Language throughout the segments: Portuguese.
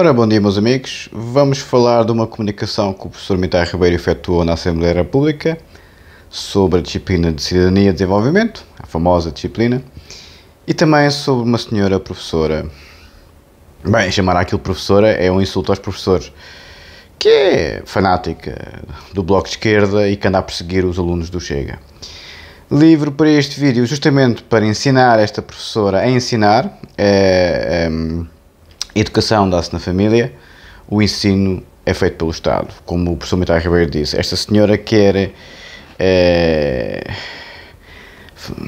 Ora, bom dia, meus amigos. Vamos falar de uma comunicação que o professor Mitar Ribeiro efetuou na Assembleia da República sobre a disciplina de Cidadania e Desenvolvimento, a famosa disciplina, e também sobre uma senhora professora. Bem, chamar aquilo professora é um insulto aos professores, que é fanática do Bloco de Esquerda e que anda a perseguir os alunos do Chega. Livro para este vídeo, justamente para ensinar esta professora a ensinar. É, é educação dá-se na família, o ensino é feito pelo Estado. Como o professor Mitar Ribeiro disse, esta senhora quer é,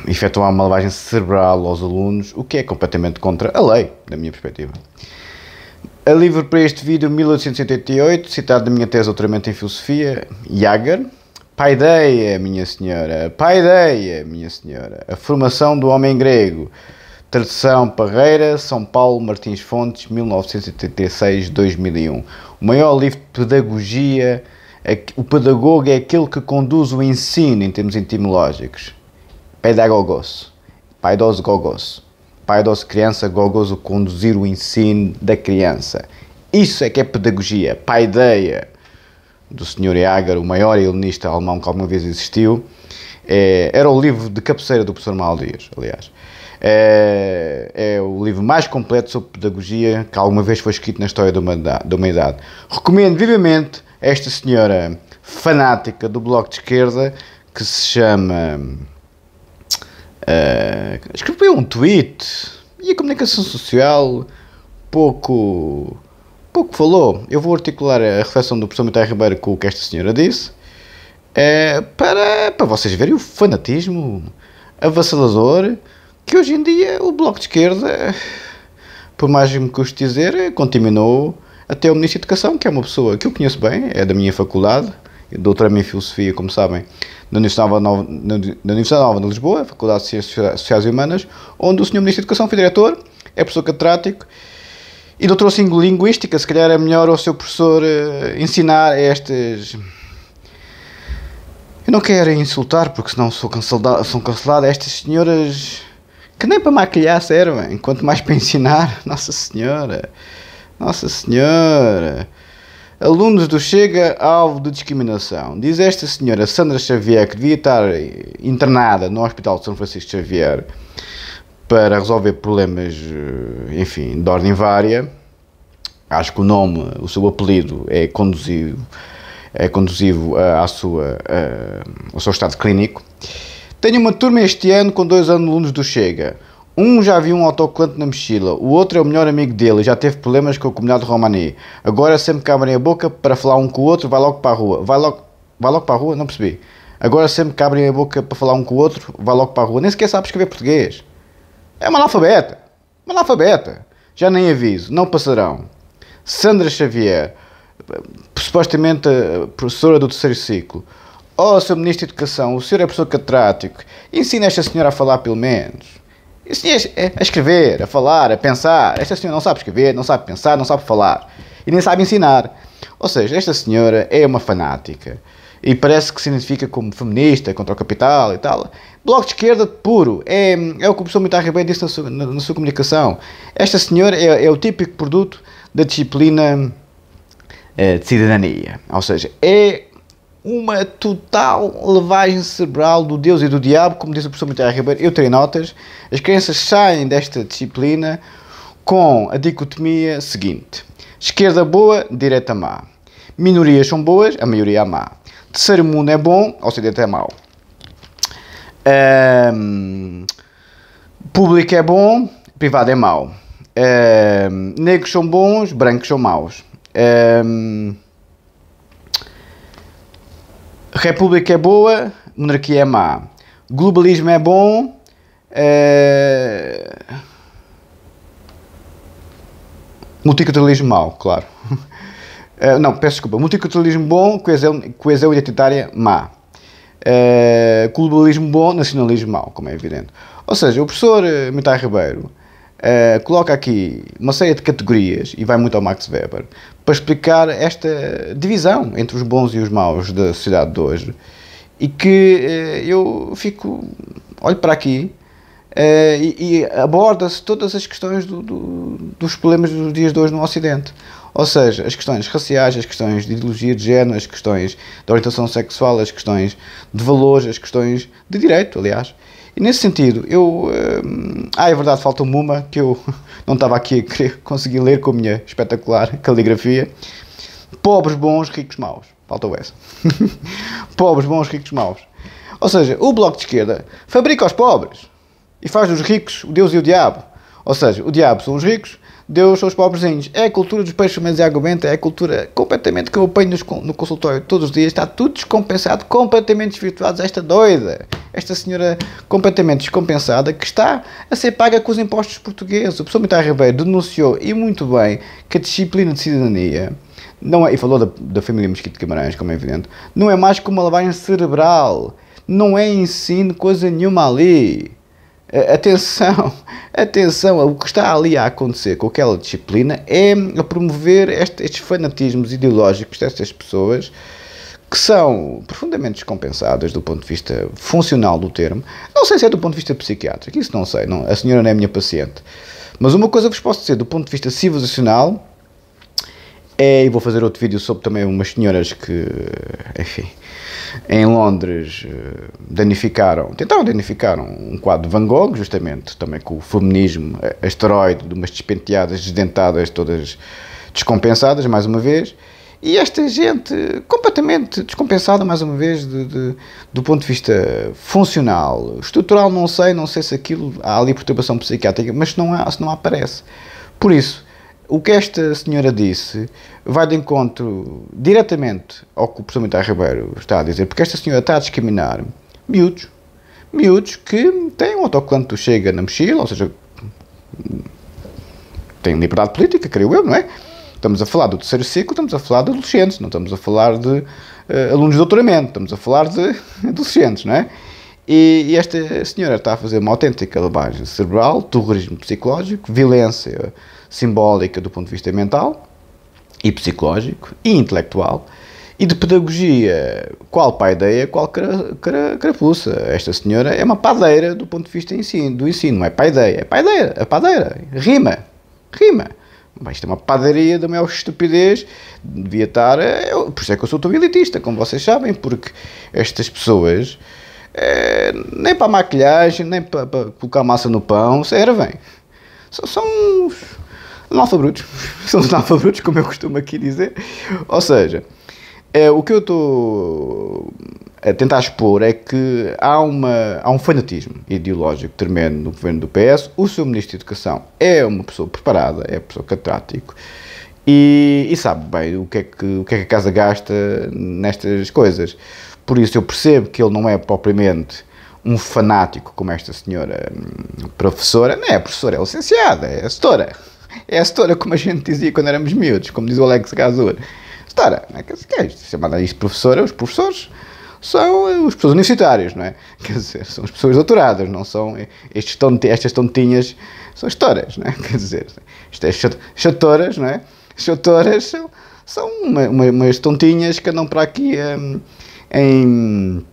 efetuar uma lavagem cerebral aos alunos, o que é completamente contra a lei, da minha perspectiva. A livro para este vídeo, 1888, citado da minha tese de doutoramento em Filosofia, Jager. Paideia, minha senhora, paideia, minha senhora, a formação do homem grego Tradução Parreira, São Paulo, Martins Fontes, 1986-2001. O maior livro de pedagogia, é o pedagogo é aquele que conduz o ensino em termos etimológicos. Pedagogos, dos gogos. Paidos criança, gogos o conduzir o ensino da criança. Isso é que é pedagogia, paideia. Do Sr. Eagar, o maior helenista alemão que alguma vez existiu. É, era o livro de cabeceira do professor Maldias, aliás. É, é, o livro mais completo sobre pedagogia que alguma vez foi escrito na história da humanidade. Recomendo vivamente esta senhora fanática do Bloco de Esquerda que se chama. Uh, escreveu um tweet e a comunicação social pouco. pouco falou. Eu vou articular a reflexão do professor Mitai Ribeiro com o que esta senhora disse. Uh, para, para vocês verem o fanatismo avassalador que hoje em dia o Bloco de Esquerda, por mais que me custe dizer, continuou até o Ministro da Educação, que é uma pessoa que eu conheço bem, é da minha faculdade, é doutorado em Filosofia, como sabem, na Universidade Nova, na, Universidade Nova de Lisboa, Faculdade de Ciências Sociais e Humanas, onde o Sr. Ministro da Educação foi diretor, é professor catedrático, e doutorou em Linguística, se calhar é melhor ao seu professor eh, ensinar estas... Eu não quero insultar, porque senão sou cancelado, são canceladas estas senhoras que nem para maquilhar servem, quanto mais para ensinar. Nossa Senhora. Nossa Senhora. Alunos do Chega alvo de discriminação. Diz esta senhora Sandra Xavier que devia estar eh, internada no Hospital de São Francisco Xavier para resolver problemas, eh, enfim, de ordem vária. Acho que o nome, o seu apelido é conduzido, é conduzido à sua, eh, ao seu estado clínico. Tenho uma turma este ano com dois alunos do Chega. Um já viu um autocolante na mochila, o outro é o melhor amigo dele e já teve problemas com a comunidade romani. Agora sempre que abrem a boca para falar um com o outro, vai logo para a rua. Vai logo, vai logo para a rua? Não percebi. Agora sempre que abrem a boca para falar um com o outro, vai logo para a rua. Nem sequer sabe escrever português. É uma analfabeta. Uma analfabeta. Já nem aviso, não passarão. Sandra Xavier, supostamente eh, professora do terceiro ciclo. Oh, Sr. Ministro de Educação, o senhor é professor catedrático. Ensina esta senhora a falar, pelo menos. Ensina a é, é, é escrever, a falar, a pensar. Esta senhora não sabe escrever, não sabe pensar, não sabe falar. E nem sabe ensinar. Ou seja, esta senhora é uma fanática. E parece que se identifica como feminista, contra o capital e tal. Bloco de esquerda puro. É, é o que o professor Mitarra bem disse na sua, na, na sua, comunicação. Esta senhora é, é o típico produto da disciplina é, de cidadania. Ou seja, é uma total lavagem cerebral do Deus e do Diabo, como disse o professor Matheus Ribeiro, eu tenho notas. As crianças saem desta disciplina com a dicotomia seguinte: esquerda boa, direita má. Minorias são boas, a maioria é má. Terceiro mundo é bom, ocidente é mau. Um, público é bom, privado é mau. Um, negros são bons, brancos são maus. Um, República é boa, monarquia é má. Globalismo é bom. É... Multiculturalismo mau, claro. Eh, não, peço desculpa. Multiculturalismo bom, coesão, coesão identitária má. Eh, globalismo bom, nacionalismo mau, como é evidente. Ou seja, o professor Mitai Ribeiro Uh, coloca aqui uma série de categorias e vai muito ao Max Weber para explicar esta divisão entre os bons e os maus da sociedade de hoje e que uh, eu fico olho para aqui uh, e, e aborda-se todas as questões do, do, dos problemas dos dias de hoje no Ocidente ou seja, as questões raciais, as questões de ideologia de género, as questões de orientação sexual, as questões de valores, as questões de direito, aliás. E nesse sentido, eu. Eh, ah, é verdade, faltou-me uma que eu não estava aqui a querer conseguir ler com a minha espetacular caligrafia. Pobres bons, ricos maus. Faltou essa. pobres bons, ricos maus. Ou seja, o Bloco de Esquerda fabrica os pobres e faz dos ricos o Deus e o Diabo. Ou seja, o Diabo são os ricos Deus os pobrezinhos. É a cultura dos peixes, mas é argumento. é a cultura completamente que eu apanho no consultório todos os dias. Está tudo descompensado, completamente desvirtuado. Esta doida, esta senhora completamente descompensada que está a ser paga com os impostos portugueses. O professor Mitar Ribeiro denunciou, e muito bem, que a disciplina de cidadania não é, e falou da, da família Mosquito de Camarões, como é evidente, não é mais que uma lavagem cerebral, não é ensino coisa nenhuma ali. É, atenção, atenção, o que está ali a acontecer com aquela disciplina é a promover este, estes fanatismos ideológicos destas pessoas que são profundamente descompensadas do ponto de vista funcional do termo. Não sei se é do ponto de vista psiquiátrico, isso não sei, não, a senhora não é minha paciente. Mas uma coisa vos posso dizer, do ponto de vista civilizacional, é, e vou fazer outro vídeo sobre também umas senhoras que, enfim, em Londres eh, danificaram, tentaram danificar um quadro de Van Gogh, justamente, também com o feminismo eh, asteroide, de umas despenteadas, desdentadas, todas descompensadas, mais uma vez. E esta gente completamente descompensada, mais uma vez, de, de, do ponto de vista funcional. Estrutural, não sei, não sei se aquilo há ali perturbação psiquiátrica, mas se não há, se não aparece. Por isso, o que esta senhora disse vai de encontro diretamente ao que o professor Militar Ribeiro está a dizer, porque esta senhora está a discriminar miúdos, miúdos que têm um autocolante do Chega na mochila, ou seja, têm liberdade política, creio eu, não é? Estamos a falar do terceiro ciclo, estamos a falar de adolescentes, não estamos a falar de uh, alunos de doutoramento, estamos a falar de adolescentes, não é? E, e esta senhora está a fazer uma autêntica lavagem cerebral, terrorismo psicológico, violência simbólica do ponto de vista mental e psicológico e intelectual e de pedagogia, qual ideia qual cra, cra, crapuça. Esta senhora é uma padeira do ponto de vista ensino, do ensino, não é ideia é paideira, é padeira, rima, rima. Mas isto é uma padaria da maior estupidez, devia estar. Eh, eu, por isso é que eu sou tão elitista, como vocês sabem, porque estas pessoas é, nem para maquilhagem, nem para colocar massa no pão, sério, vem. São, são analfabrutos. São analfabrutos, como eu costumo aqui dizer. Ou seja, é, o que eu estou a é, tentar expor é que há, uma, há um fanatismo ideológico tremendo no governo do PS. O seu ministro de Educação é uma pessoa preparada, é uma pessoa catrática. É e, e sabe bem o que, é que, o que é que a casa gasta nestas coisas. Por isso eu percebo que ele não é propriamente um fanático como esta senhora hum, professora. Não é professora, é licenciada, é setora. É a setora como a gente dizia quando éramos miúdos, como diz o Alex Gazur. Setora, não é que se isto, chamada isto professora, os professores são eh, os pessoas universitários não é? Quer dizer, são as pessoas doutoradas, não são estes tonte, estas tontinhas, são estoras, não é? Quer dizer, estas é, chatoras, não é? Chatoras são, são uma, uma, umas tontinhas que andam para aqui a. Um, em,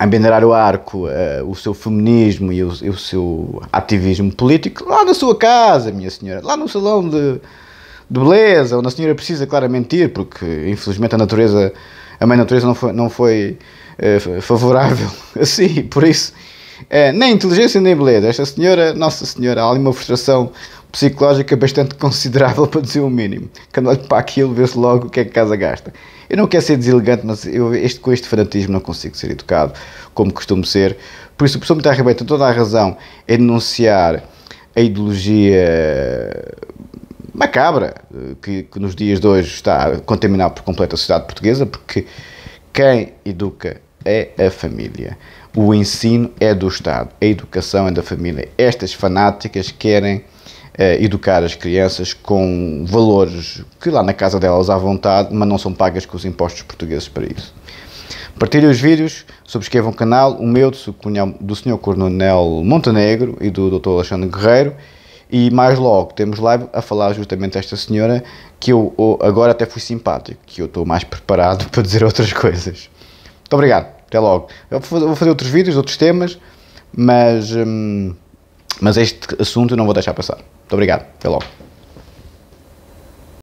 em Benderar o Arco uh, o seu feminismo e o, e o, seu ativismo político lá na sua casa, minha senhora, lá no salão de, de beleza, onde a senhora precisa claramente ir, porque infelizmente a natureza, a mãe natureza não foi, não foi uh, favorável assim, por isso. Uh, nem inteligência nem beleza. Esta senhora, Nossa Senhora, há ali uma frustração psicológica bastante considerável, para dizer o mínimo. Quando olho para aquilo, vê-se logo o que é que a casa gasta. Eu não quero ser deselegante, mas eu este, com este fanatismo não consigo ser educado, como costumo ser. Por isso, o professor Militar Ribeiro tem toda a razão em denunciar a ideologia eh, macabra eh, que, que, nos dias de hoje está a contaminar por completo a sociedade portuguesa, porque quem educa é a família. O ensino é do Estado, a educação é da família. Estas fanáticas querem eh, educar as crianças com valores que lá na casa delas há vontade, mas não são pagas com os impostos portugueses para isso. Partilhem os vídeos, subscrevam o canal, o meu do Sr. Coronel Montenegro e do Dr. Alexandre Guerreiro. E mais logo temos live a falar justamente desta senhora que eu agora até fui simpático, que eu estou mais preparado para dizer outras coisas. Muito obrigado, até logo. Eu vou fazer outros vídeos, outros temas, mas. Hum, mas este assunto não vou deixar passar. Muito obrigado. Até logo.